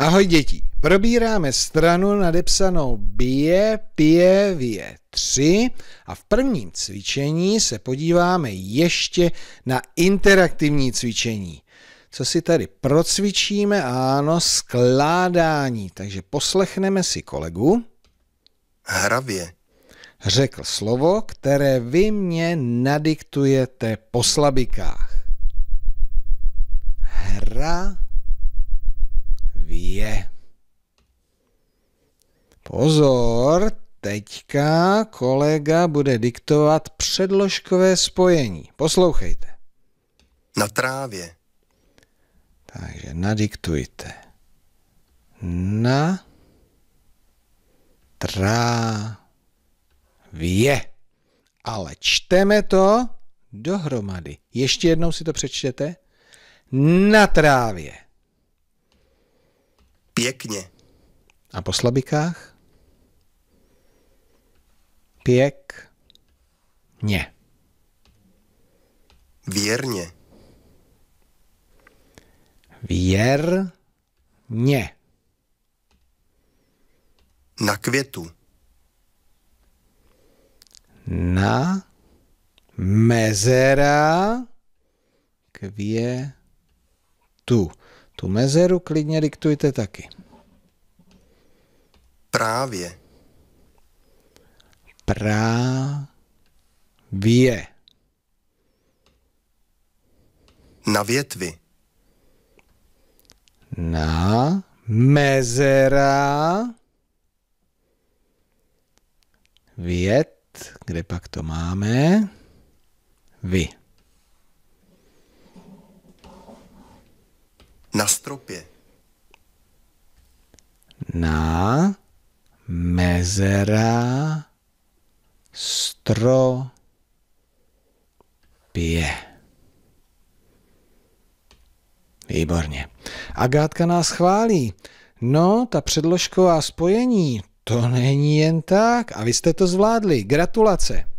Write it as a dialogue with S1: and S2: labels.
S1: Ahoj děti, probíráme stranu nadepsanou bije, pije, vije 3 a v prvním cvičení se podíváme ještě na interaktivní cvičení. Co si tady procvičíme? Ano, skládání. Takže poslechneme si kolegu.
S2: Hravě.
S1: Řekl slovo, které vy mě nadiktujete po slabikách. Hra je. Pozor, teďka kolega bude diktovat předložkové spojení. Poslouchejte.
S2: Na trávě. Takže
S1: nadiktujte. Na trávě. Ale čteme to dohromady. Ještě jednou si to přečtěte. Na trávě. Pěkně. A po slabikách? Pěkně.
S2: Věrně.
S1: Věrně. Na květu. Na mezera květu. Tu mezeru klidně diktujte taky.
S2: Právě.
S1: Právě.
S2: Na větvi.
S1: Na mezera vět, kde pak to máme, vy. Na stropě. Na mezera stropě. Výborně. Agátka nás chválí. No, ta předložková spojení, to není jen tak. A vy jste to zvládli. Gratulace.